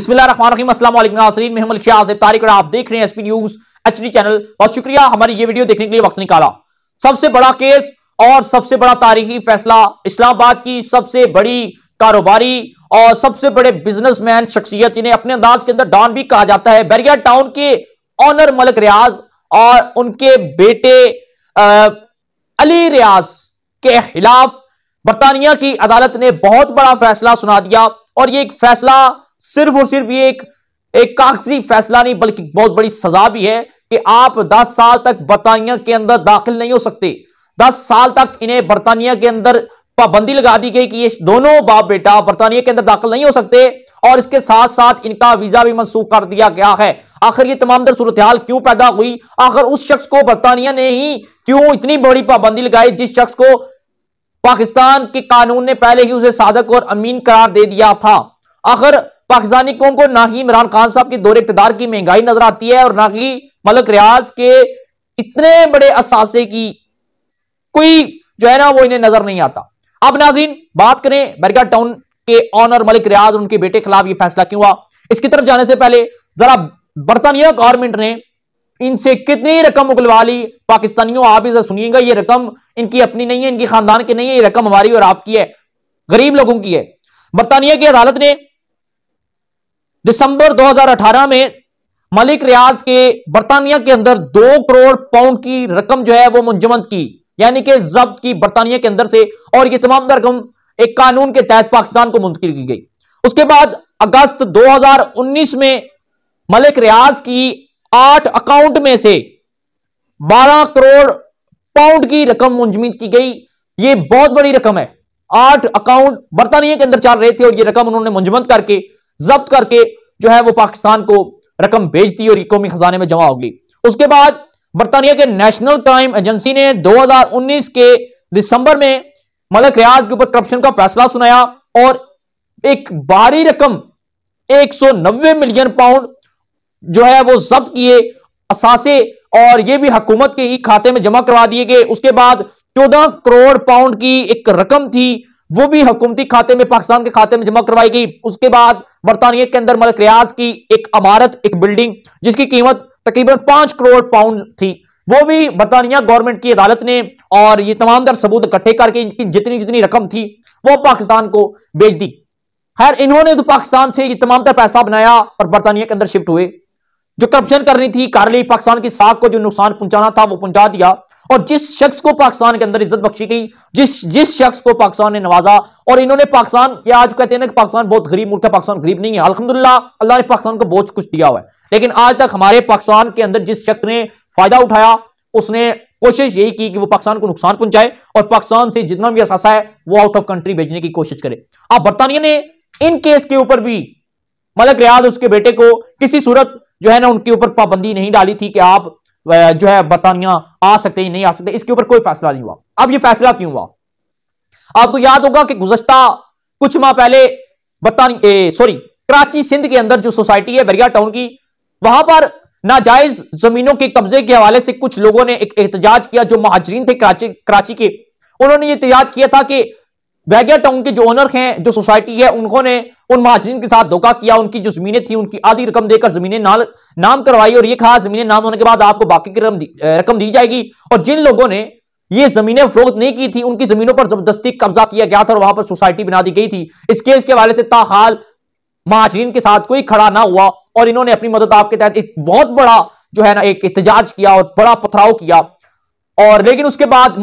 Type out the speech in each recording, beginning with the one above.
आप देख रहे हैं एसपी न्यूज एच चैनल बहुत शुक्रिया हमारी ये वीडियो देखने के लिए वक्त निकाला सबसे बड़ा केस और सबसे बड़ा तारीखी फैसला इस्लामाबाद की सबसे बड़ी कारोबारी और सबसे बड़े बिजनेसमैन शख्सियत इन्हें अपने अंदाज के अंदर डॉन भी कहा जाता है बैरिया टाउन के ऑनर मलिक रियाज और उनके बेटे आ, अली रियाज के खिलाफ बरतानिया की अदालत ने बहुत बड़ा फैसला सुना दिया और ये एक फैसला सिर्फ और सिर्फ ये एक एक कागजी फैसला नहीं बल्कि बहुत बड़ी सजा भी है कि आप 10 साल तक बरतानिया के अंदर दाखिल नहीं हो सकते 10 साल तक इन्हें बरतानिया के अंदर पाबंदी लगा दी गई कि ये दोनों बाप बेटा बरतानिया के अंदर दाखिल नहीं हो सकते और इसके साथ साथ इनका वीजा भी मनसूख कर दिया गया है आखिर ये तमाम सूरत हाल क्यों पैदा हुई आखिर उस शख्स को बरतानिया ने ही क्यों इतनी बड़ी पाबंदी लगाई जिस शख्स को पाकिस्तान के कानून ने पहले ही उसे साधक और अमीन करार दे दिया था आखिर पाकिस्तानी कौम को ना ही इमरान खान साहब के दौरे इकतदार की महंगाई नजर आती है और ना ही मलक रियाज के इतने बड़े असासे की कोई जो है ना वो इन्हें नजर नहीं आता अब नाजीन बात करें बरगा टाउन के ऑनर मलिक रियाज उनके बेटे खिलाफ ये फैसला क्यों हुआ इसकी तरफ जाने से पहले जरा बरतानिया गवर्नमेंट ने इनसे कितनी रकम उगलवा ली पाकिस्तानियों आप भी जरा सुनिएगा ये रकम इनकी अपनी नहीं है इनकी खानदान की नहीं है ये रकम हमारी और आपकी है गरीब लोगों की है बरतानिया की अदालत ने दिसंबर 2018 में मलिक रियाज के बर्तानिया के अंदर दो करोड़ पाउंड की रकम जो है वो मुंजमद की यानी कि जब्त की बर्तानिया के अंदर से और ये तमाम रकम एक कानून के तहत पाकिस्तान को मुंतकिल की गई उसके बाद अगस्त 2019 में मलिक रियाज की आठ अकाउंट में से 12 करोड़ पाउंड की रकम मुंजमद की गई ये बहुत बड़ी रकम है आठ अकाउंट बर्तानिया के अंदर चल रहे थे और ये रकम उन्होंने मुंजमद करके जब्त करके जो है वो पाकिस्तान को रकम भेज दी और कौमी खजाने में जमा होगी उसके बाद बरतानिया के नेशनल क्राइम एजेंसी ने 2019 के दिसंबर में मलक रियाज के ऊपर करप्शन का फैसला सुनाया और एक भारी रकम 190 मिलियन पाउंड जो है वो जब्त किए असासे और ये भी हकूमत के ही खाते में जमा करवा दिए गए उसके बाद 14 करोड़ पाउंड की एक रकम थी वो भी हुकूमती खाते में पाकिस्तान के खाते में जमा करवाई गई उसके बाद बरतानिया के अंदर मलक रियाज की एक अमारत एक बिल्डिंग जिसकी कीमत तकरीबन पांच करोड़ पाउंड थी वो भी बरतानिया गवर्नमेंट की अदालत ने और ये तमाम दर सबूत इकट्ठे करके इनकी जितनी जितनी रकम थी वो पाकिस्तान को बेच दी खैर इन्होंने तो पाकिस्तान से ये तमाम तर पैसा बनाया और बरतानिया के अंदर शिफ्ट हुए जो करप्शन करनी थी कार्ली पाकिस्तान की साख को जो नुकसान पहुंचाना था वो पहुंचा दिया और जिस शख्स को पाकिस्तान के अंदर इज्जत बख्शी गई जिस जिस शख्स को पाकिस्तान ने नवाजा और इन्होंने पाकिस्तान या आज कहते हैं ना कि पाकिस्तान बहुत गरीब मुल्क है पाकिस्तान गरीब नहीं है अलहमदुल्ला अल्लाह ने पाकिस्तान को बहुत कुछ दिया हुआ है लेकिन आज तक हमारे पाकिस्तान के अंदर जिस शख्स ने फायदा उठाया उसने कोशिश यही की कि वो पाकिस्तान को नुकसान पहुंचाए और पाकिस्तान से जितना भी असासा है वो आउट ऑफ कंट्री भेजने की कोशिश करे अब बरतानिया ने इन केस के ऊपर भी मलक रियाज उसके बेटे को किसी सूरत जो है ना उनके ऊपर पाबंदी नहीं डाली थी कि आप जो है बरतानिया आ सकते हैं नहीं आ सकते इसके ऊपर कोई फैसला नहीं हुआ अब ये फैसला क्यों हुआ आपको याद होगा कि गुजश्ता कुछ माह पहले बरतानी सॉरी कराची सिंध के अंदर जो सोसाइटी है बरिया टाउन की वहां पर नाजायज जमीनों के कब्जे के हवाले से कुछ लोगों ने एक एहतजाज किया जो महाजरीन थे कराची कराची के उन्होंने ये एहतजाज किया था कि बैगिया टाउन के जो ओनर हैं जो सोसाइटी है उन्होंने उन महाजरीन के साथ धोखा किया उनकी जो जमीनें थी उनकी आधी रकम देकर जमीनें नाल नाम करवाई और ये कहा जमीनें नाम होने के बाद आपको बाकी की रकम दी, रकम दी जाएगी और जिन लोगों ने ये जमीनें फरोख्त नहीं की थी उनकी जमीनों पर जबरदस्ती कब्जा किया गया था और वहां पर सोसाइटी बना दी गई थी इस केस के हवाले से ताहाल महाजरीन के साथ कोई खड़ा ना हुआ और इन्होंने अपनी मदद आपके तहत एक बहुत बड़ा जो है ना एक एहतजाज किया और बड़ा पथराव किया और लेकिन उसके बाद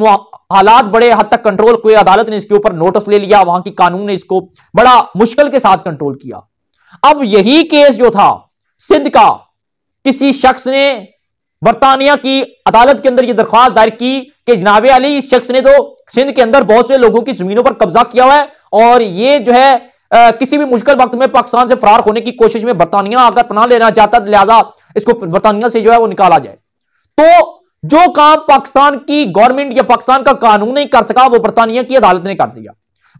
हालात बड़े हद तक कंट्रोल हुए अदालत ने इसके ऊपर नोटिस ले लिया वहां की कानून ने इसको बड़ा मुश्किल के साथ कंट्रोल किया अब यही केस जो था सिंध का किसी शख्स ने बरतानिया की अदालत के अंदर यह दरख्वास्त दायर की कि जनाबे अली इस शख्स ने तो सिंध के अंदर बहुत से लोगों की जमीनों पर कब्जा किया हुआ है और ये जो है आ, किसी भी मुश्किल वक्त में पाकिस्तान से फरार होने की कोशिश में बरतानिया आकर पनाह लेना चाहता लिहाजा इसको बरतानिया से जो है वो निकाला जाए तो जो काम पाकिस्तान की गवर्नमेंट या पाकिस्तान का कानून नहीं कर सका वो बरतानिया की अदालत ने कर दिया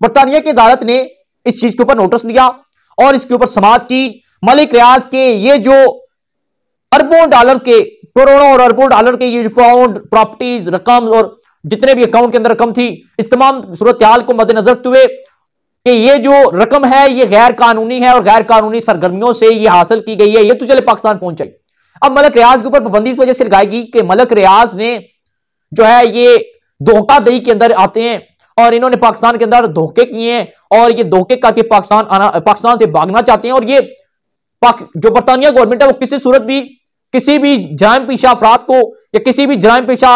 बरतानिया की अदालत ने इस चीज के ऊपर नोटिस लिया और इसके ऊपर समाज की मलिक रियाज के ये जो अरबों डॉलर के करोड़ों और अरबों डॉलर के ये पाउंड प्रॉपर्टीज रकम और जितने भी अकाउंट के अंदर रकम थी इस तमाम सूरत हाल को मद्देनजर रखते हुए कि ये जो रकम है ये गैर कानूनी है और गैर कानूनी सरगर्मियों से ये हासिल की गई है ये तो चले पाकिस्तान पहुंचाई अब मलक रियाज के ऊपर पाबंदी इस वजह से लगाएगी कि मलक रियाज ने जो है ये धोखादही के अंदर आते हैं और इन्होंने पाकिस्तान के अंदर धोखे किए हैं और ये धोखे करके पाकिस्तान आना पाकिस्तान से भागना चाहते हैं और ये जो बरतानिया गवर्नमेंट है वो किसी सूरत भी किसी भी जराम पेशा अफराद को या किसी भी जराम पेशा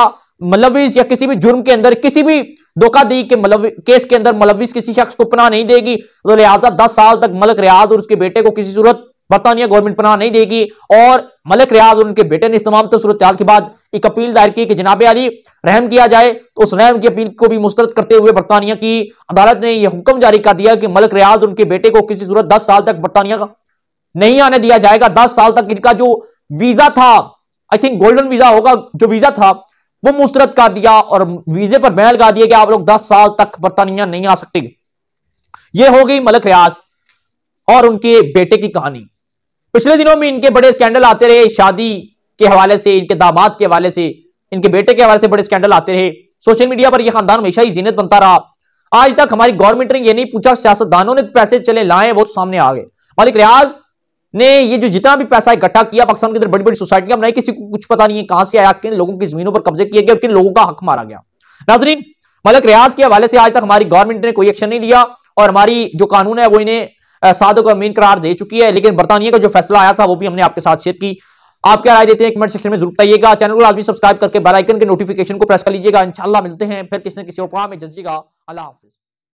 मलविस या किसी भी जुर्म के अंदर किसी भी धोखादही के मलव केस के अंदर मलविस किसी शख्स को पना नहीं देगी तो लिहाजा दस साल तक मलक रियाज और उसके बेटे को किसी सूरत बरतानिया गवर्नमेंट पनाह नहीं देगी और मलिक रियाज और उनके बेटे ने इस तमाम सूरत के बाद एक अपील दायर की कि जनाबे अली रहम किया जाए तो उस रहम की अपील को भी मुस्तरद करते हुए बरतानिया की अदालत ने यह हुक्म जारी कर दिया कि मलिक रियाज और उनके बेटे को किसी सूरत दस साल तक बरतानिया का नहीं आने दिया जाएगा दस साल तक इनका जो वीजा था आई थिंक गोल्डन वीजा होगा जो वीजा था वो मुस्तरद कर दिया और वीजे पर बैन कर दिया कि आप लोग दस साल तक बरतानिया नहीं आ सकते ये हो गई मलक रियाज और उनके बेटे की कहानी पिछले दिनों में इनके बड़े स्कैंडल आते रहे शादी के हवाले से इनके दामाद के हवाले से इनके बेटे के हवाले से बड़े स्कैंडल आते रहे सोशल मीडिया पर यह खानदान हमेशा ही जीनत बनता रहा आज तक हमारी गवर्नमेंट ने यह नहीं पूछा सियासतदानों ने पैसे चले लाए वो तो सामने आ गए मालिक रियाज ने ये जो जितना भी पैसा इकट्ठा किया पाकिस्तान के अंदर बड़ी बड़ी सोसाइटियां बनाई किसी को कुछ पता नहीं है कहां से आया किन लोगों की जमीनों पर कब्जे किए गए किन लोगों का हक मारा गया नाजरीन मलिक रियाज के हवाले से आज तक हमारी गवर्नमेंट ने कोई एक्शन नहीं लिया और हमारी जो कानून है वो इन्हें साधु को अमीन करार दे चुकी है लेकिन बरतानिया का जो फैसला आया था वो भी हमने आपके साथ शेयर की आप क्या राय देते हैं कमेंट सेक्शन में जरूर बताइएगा चैनल को आदमी सब्सक्राइब करके बेलाइकन के नोटिफिकेशन को प्रेस कर लीजिएगा इंशाल्लाह मिलते हैं फिर किसी न किसी और प्रोग्राम में जजिएगा अल्लाह हाफिज